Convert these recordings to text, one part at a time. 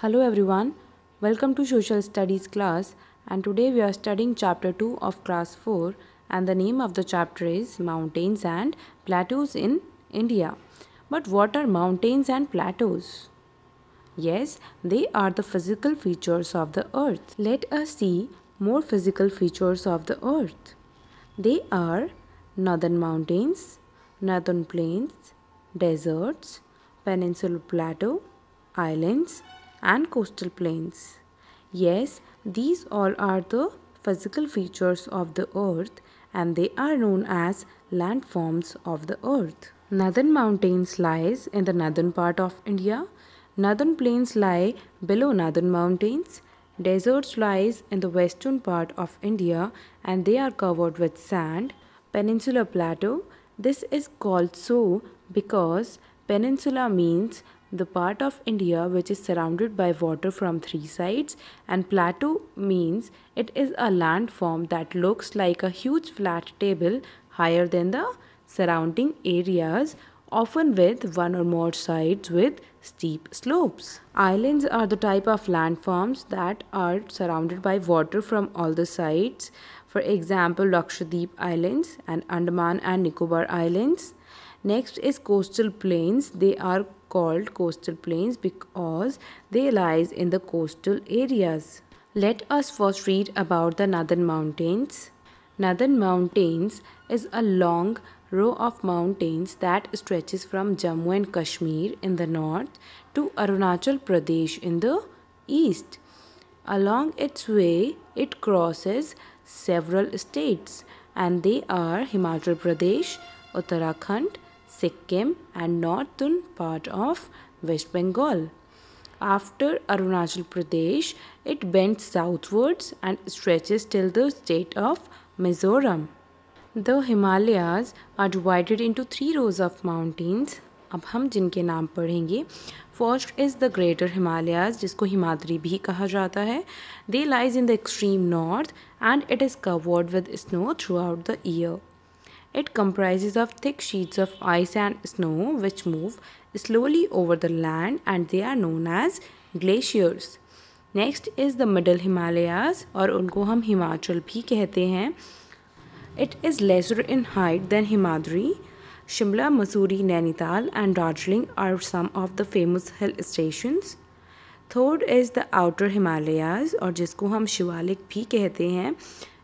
Hello everyone, welcome to Social Studies class and today we are studying chapter 2 of class 4 and the name of the chapter is Mountains and Plateaus in India. But what are mountains and plateaus? Yes, they are the physical features of the earth. Let us see more physical features of the earth. They are northern mountains, northern plains, deserts, peninsular plateau, islands, and coastal plains. Yes, these all are the physical features of the earth and they are known as landforms of the earth. Northern mountains lies in the northern part of India. Northern plains lie below northern mountains. Deserts lies in the western part of India and they are covered with sand. Peninsular plateau. This is called so because peninsula means the part of India which is surrounded by water from three sides and plateau means it is a landform that looks like a huge flat table higher than the surrounding areas often with one or more sides with steep slopes. Islands are the type of landforms that are surrounded by water from all the sides. For example, Lakshadweep Islands and Andaman and Nicobar Islands. Next is coastal plains. They are called coastal plains because they lies in the coastal areas. Let us first read about the northern mountains. Northern mountains is a long row of mountains that stretches from Jammu and Kashmir in the north to Arunachal Pradesh in the east. Along its way, it crosses several states and they are Himachal Pradesh, Uttarakhand, Sikkim and northern part of West Bengal. After Arunachal Pradesh, it bends southwards and stretches till the state of Mizoram. The Himalayas are divided into three rows of mountains. अब हम जिनके नाम पढ़ेंगे first is the greater Himalayas जिसको हिमाद्री भी कहा जाता है they lies in the extreme north and it is covered with snow throughout the year It comprises of thick sheets of ice and snow which move slowly over the land and they are known as glaciers. Next is the middle Himalayas और उनको हम हिमाचल भी कहते हैं it is lesser in height than Himadri Shimla Mussoorie Nainital and Darjeeling are some of the famous hill stations third is the outer Himalayas और जिसको हम शिवालिक भी कहते हैं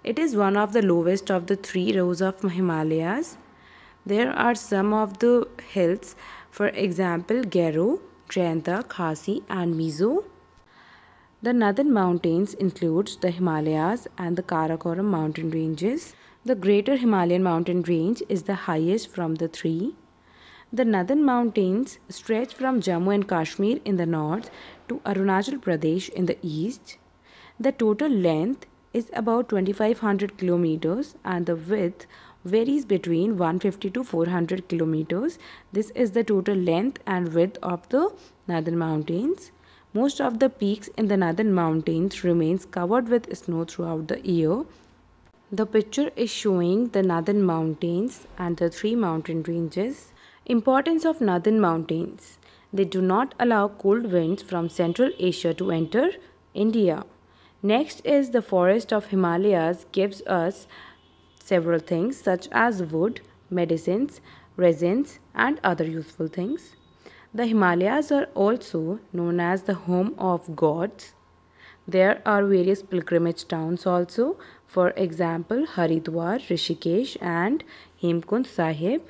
It is one of the lowest of the three rows of Himalayas. There are some of the hills, for example, Garo, Jainta, Khasi and Mizo. The northern mountains includes the Himalayas and the Karakoram mountain ranges. The greater Himalayan mountain range is the highest from the three. The northern mountains stretch from Jammu and Kashmir in the north to Arunachal Pradesh in the east. The total length is about 2500 kilometers and the width varies between 150 to 400 kilometers. This is the total length and width of the northern mountains. Most of the peaks in the northern mountains remains covered with snow throughout the year. The picture is showing the northern mountains and the three mountain ranges. Importance of northern mountains. They do not allow cold winds from Central Asia to enter India. Next is the forest of Himalayas gives us several things such as wood, medicines, resins and other useful things. The Himalayas are also known as the home of gods. There are various pilgrimage towns also, for example, Haridwar, Rishikesh, and Hemkund Sahib.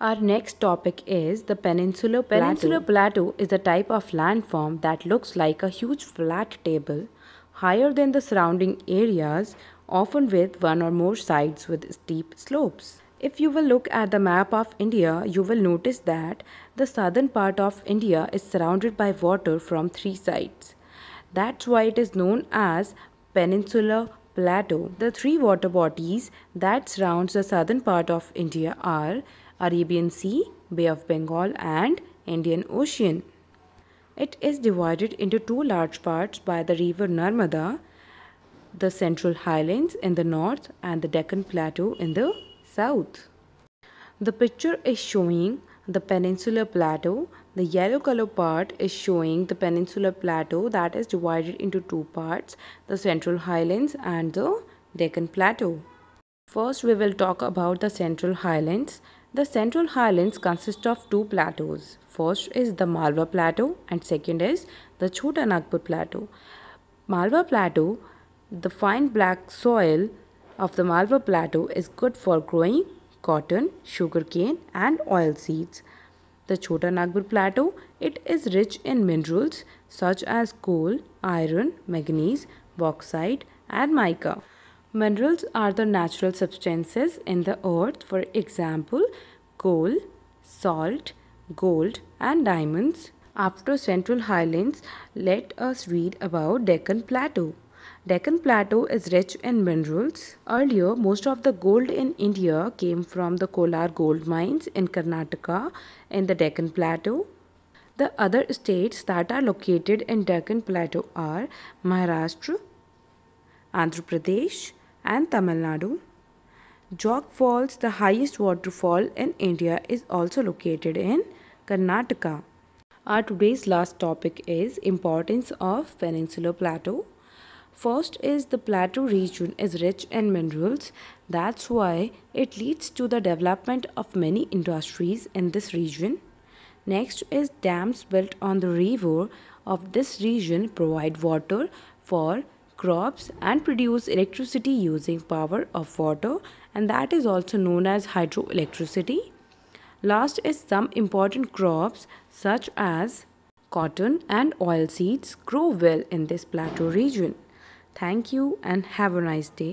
Our next topic is the Peninsular Plateau. Peninsular Plateau is a type of landform that looks like a huge flat table higher than the surrounding areas, often with one or more sides with steep slopes. If you will look at the map of India, you will notice that the southern part of India is surrounded by water from three sides. That's why it is known as Peninsular Plateau. The three water bodies that surrounds the southern part of India are Arabian Sea, Bay of Bengal and Indian Ocean. It is divided into two large parts by the river Narmada, the Central Highlands in the north and the Deccan Plateau in the south. The picture is showing the peninsular plateau. The yellow color part is showing the peninsular plateau that is divided into two parts, the Central Highlands and the Deccan Plateau. First, we will talk about the Central Highlands. The Central Highlands consist of two plateaus. First is the Malwa Plateau and second is the Chota Nagpur Plateau. Malwa Plateau, the fine black soil of the Malwa Plateau is good for growing cotton, sugarcane and oil seeds. The Chota Nagpur Plateau, it is rich in minerals such as coal, iron, manganese, bauxite and mica. Minerals are the natural substances in the earth, for example, coal, salt, gold, and diamonds. After Central Highlands, let us read about Deccan Plateau. Deccan Plateau is rich in minerals. Earlier, most of the gold in India came from the Kolar gold mines in Karnataka in the Deccan Plateau. The other states that are located in Deccan Plateau are Maharashtra, Andhra Pradesh, and Tamil Nadu. Jog Falls, the highest waterfall in India, is also located in Karnataka. Our today's last topic is importance of peninsular plateau. First is the plateau region is rich in minerals. That's why it leads to the development of many industries in this region. Next is dams built on the river of this region provide water for crops and produce electricity using power of water and that is also known as hydroelectricity. Last is some important crops such as cotton and oil seeds grow well in this plateau region. Thank you and have a nice day.